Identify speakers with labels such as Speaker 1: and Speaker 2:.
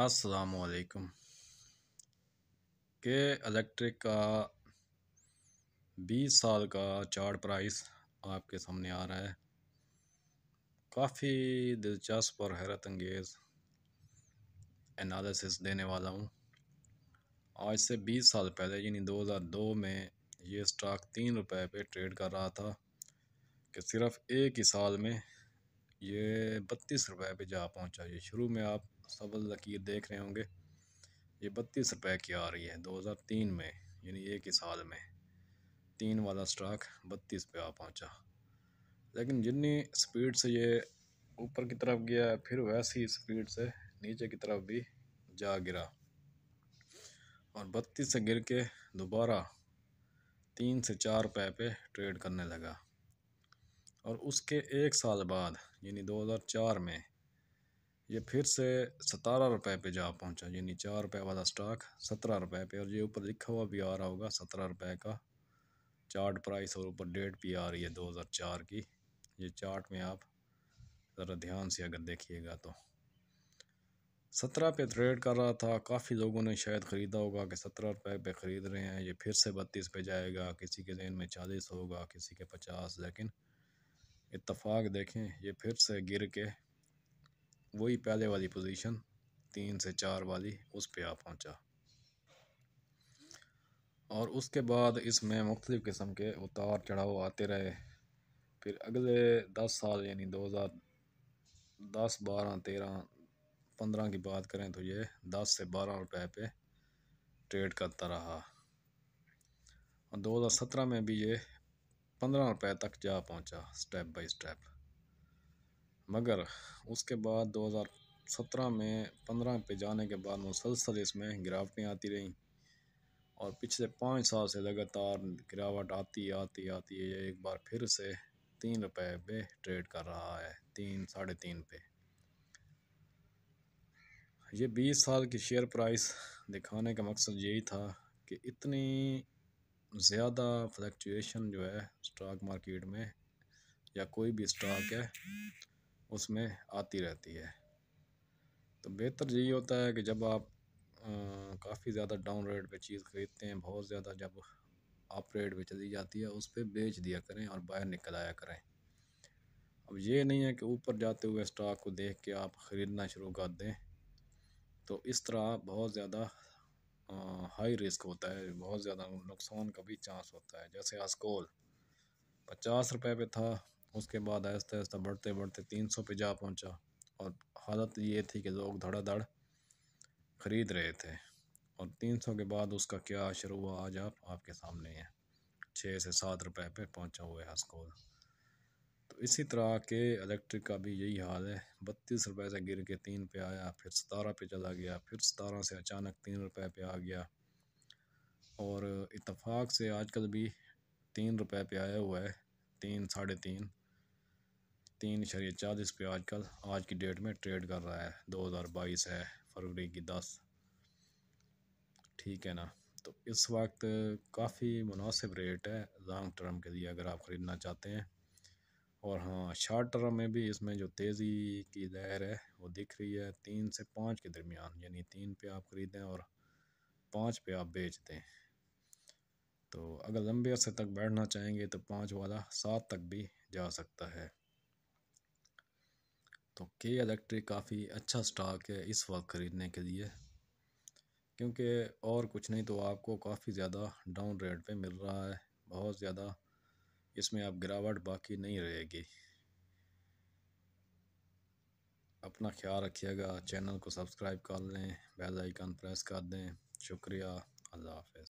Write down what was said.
Speaker 1: असलकम के इलेक्ट्रिक का बीस साल का चार्ट प्राइस आपके सामने आ रहा है काफ़ी दिलचस्प और हैरत अंगेज़ एनालिसिस देने वाला हूँ आज से बीस साल पहले यानी दो हज़ार दो में ये स्टॉक तीन रुपए पे ट्रेड कर रहा था कि सिर्फ़ एक ही साल में ये बत्तीस रुपए पे जा पहुँचा ये शुरू में आप सबल लकीर देख रहे होंगे ये बत्तीस रुपए की आ रही है 2003 में यानी एक ही साल में तीन वाला स्टॉक बत्तीस पे आ पहुंचा लेकिन जितनी स्पीड से ये ऊपर की तरफ गया फिर वैसी स्पीड से नीचे की तरफ भी जा गिरा और बत्तीस से गिर के दोबारा तीन से चार रुपये पे ट्रेड करने लगा और उसके एक साल बाद यानी 2004 में ये फिर से सतारह रुपए पे जा पहुंचा यानी चार रुपए वाला स्टॉक सत्रह रुपए पे और ये ऊपर लिखा हुआ भी आ रहा होगा सत्रह रुपए का चार्ट प्राइस और ऊपर डेट भी आ रही है दो हज़ार चार की ये चार्ट में आप ज़रा ध्यान से अगर देखिएगा तो सत्रह पे ट्रेड कर रहा था काफ़ी लोगों ने शायद ख़रीदा होगा कि सत्रह रुपए पे ख़रीद रहे हैं ये फिर से बत्तीस पे जाएगा किसी के जहन में चालीस होगा किसी के पचास लेकिन इतफाक़ देखें ये फिर से गिर के वही पहले वाली पोजीशन तीन से चार वाली उस पे आ पहुंचा और उसके बाद इसमें मुख्तलिफ़ किस्म के उतार चढ़ाव आते रहे फिर अगले दस साल यानी दो हज़ार दस बारह तेरह पंद्रह की बात करें तो ये दस से बारह रुपए पे ट्रेड करता रहा और दो हज़ार सत्रह में भी ये पंद्रह रुपए तक जा पहुंचा स्टेप बाय स्टेप मगर उसके बाद 2017 में 15 पे जाने के बाद मुसलसल इसमें गिरावटें आती रहीं और पिछले पाँच साल से लगातार गिरावट आती आती आती है एक बार फिर से तीन रुपए पे ट्रेड कर रहा है तीन साढ़े तीन पे ये बीस साल की शेयर प्राइस दिखाने का मकसद यही था कि इतनी ज़्यादा फ्लक्चुएशन जो है स्टॉक मार्केट में या कोई भी स्टॉक है उसमें आती रहती है तो बेहतर यही होता है कि जब आप काफ़ी ज़्यादा डाउन रेट पे चीज़ ख़रीदते हैं बहुत ज़्यादा जब अप रेट पर चली जाती है उस पर बेच दिया करें और बाहर निकल आया करें अब ये नहीं है कि ऊपर जाते हुए स्टॉक को देख के आप ख़रीदना शुरू कर दें तो इस तरह बहुत ज़्यादा हाई रिस्क होता है बहुत ज़्यादा नुकसान का भी चांस होता है जैसे आसकोल पचास रुपये पे था उसके बाद आहिस्ता आहिस्ता बढ़ते बढ़ते तीन सौ पे जा पहुँचा और हालत ये थी कि लोग धड़ाधड़ ख़रीद रहे थे और तीन सौ के बाद उसका क्या असर हुआ आज आप आपके सामने है छः से सात रुपए पे पहुंचा हुआ है स्कोर तो इसी तरह के इलेक्ट्रिक का भी यही हाल है बत्तीस रुपए से गिर के तीन पे आया फिर सतारह पे चला गया फिर सतारह से अचानक तीन रुपए पे आ गया और इतफाक़ से आजकल भी तीन रुपए पे आया हुआ है तीन साढ़े तीन तीन शरीय चालीस पे आजकल आज की डेट में ट्रेड कर रहा है दो हज़ार बाईस है फरवरी की दस ठीक है ना तो इस वक्त काफ़ी मुनासिब रेट है लॉन्ग टर्म के लिए अगर आप ख़रीदना चाहते हैं और हाँ शॉर्ट टर्म में भी इसमें जो तेज़ी की लहर है वो दिख रही है तीन से पाँच के दरमियान यानी तीन पे आप ख़रीदें और पाँच पे आप बेच दें तो अगर लंबे अरसे तक बैठना चाहेंगे तो पाँच वाला सात तक भी जा सकता है तो के इलेक्ट्रिक काफ़ी अच्छा स्टॉक है इस वक्त ख़रीदने के लिए क्योंकि और कुछ नहीं तो आपको काफ़ी ज़्यादा डाउन रेट पे मिल रहा है बहुत ज़्यादा इसमें आप गिरावट बाकी नहीं रहेगी अपना ख्याल रखिएगा चैनल को सब्सक्राइब कर लें बेल आइकन प्रेस कर दें शुक्रिया अल्लाह हाफ